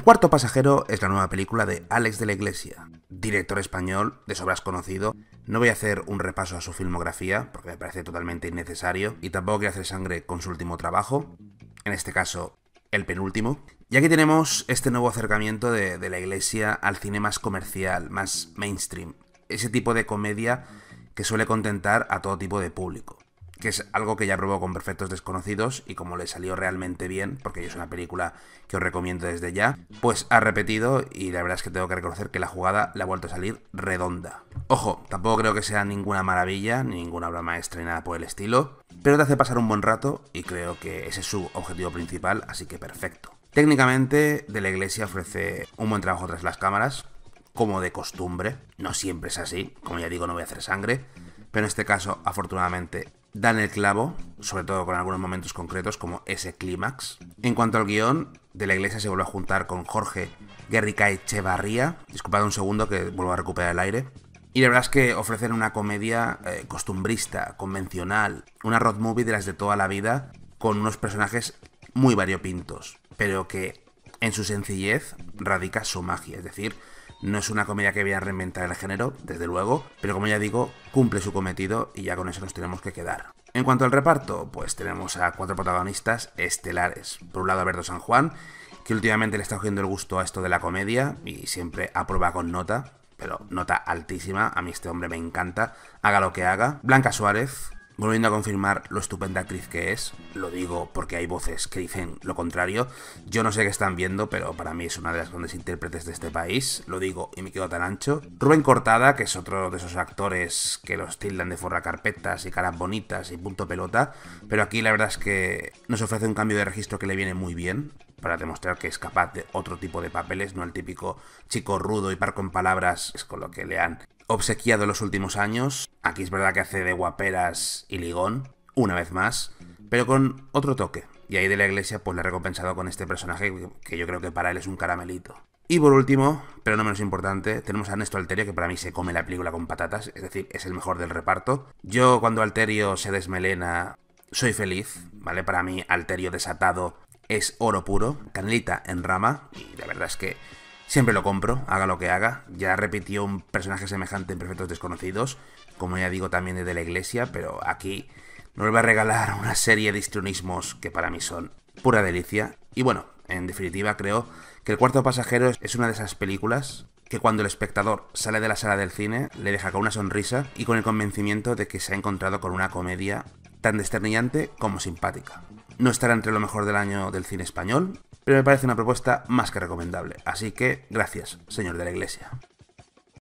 El cuarto pasajero es la nueva película de Alex de la Iglesia, director español de sobras conocido. No voy a hacer un repaso a su filmografía, porque me parece totalmente innecesario, y tampoco quiero hacer sangre con su último trabajo, en este caso, el penúltimo. Y aquí tenemos este nuevo acercamiento de, de la Iglesia al cine más comercial, más mainstream, ese tipo de comedia que suele contentar a todo tipo de público que es algo que ya probó con Perfectos Desconocidos y como le salió realmente bien, porque es una película que os recomiendo desde ya, pues ha repetido y la verdad es que tengo que reconocer que la jugada le ha vuelto a salir redonda. Ojo, tampoco creo que sea ninguna maravilla, ni ninguna obra maestra ni nada por el estilo, pero te hace pasar un buen rato y creo que ese es su objetivo principal, así que perfecto. Técnicamente, De la Iglesia ofrece un buen trabajo tras las cámaras, como de costumbre, no siempre es así, como ya digo no voy a hacer sangre, pero en este caso afortunadamente dan el clavo, sobre todo con algunos momentos concretos como ese clímax. En cuanto al guión, de la iglesia se vuelve a juntar con Jorge Guerrica Echevarría. Disculpad un segundo que vuelvo a recuperar el aire. Y la verdad es que ofrecen una comedia eh, costumbrista, convencional, una road movie de las de toda la vida, con unos personajes muy variopintos, pero que en su sencillez radica su magia, es decir, no es una comedia que vaya a reinventar el género, desde luego, pero como ya digo, cumple su cometido y ya con eso nos tenemos que quedar. En cuanto al reparto, pues tenemos a cuatro protagonistas estelares. Por un lado, Alberto San Juan, que últimamente le está cogiendo el gusto a esto de la comedia y siempre aprueba con nota, pero nota altísima, a mí este hombre me encanta, haga lo que haga. Blanca Suárez, volviendo a confirmar lo estupenda actriz que es, lo digo porque hay voces que dicen lo contrario, yo no sé qué están viendo, pero para mí es una de las grandes intérpretes de este país, lo digo y me quedo tan ancho. Rubén Cortada, que es otro de esos actores que los tildan de forra carpetas y caras bonitas y punto pelota, pero aquí la verdad es que nos ofrece un cambio de registro que le viene muy bien, para demostrar que es capaz de otro tipo de papeles, no el típico chico rudo y par con palabras, es con lo que le han obsequiado en los últimos años. Aquí es verdad que hace de guaperas y ligón, una vez más, pero con otro toque. Y ahí de la iglesia pues le ha recompensado con este personaje que yo creo que para él es un caramelito. Y por último, pero no menos importante, tenemos a Ernesto Alterio, que para mí se come la película con patatas, es decir, es el mejor del reparto. Yo cuando Alterio se desmelena, soy feliz, ¿vale? Para mí Alterio desatado es oro puro, canelita en rama, y la verdad es que Siempre lo compro, haga lo que haga. Ya repitió un personaje semejante en Perfectos Desconocidos, como ya digo también desde la iglesia, pero aquí nos va a regalar una serie de histrionismos que para mí son pura delicia. Y bueno, en definitiva creo que El Cuarto Pasajero es una de esas películas que cuando el espectador sale de la sala del cine le deja con una sonrisa y con el convencimiento de que se ha encontrado con una comedia tan desternillante como simpática. No estará entre lo mejor del año del cine español, pero me parece una propuesta más que recomendable. Así que gracias, señor de la Iglesia.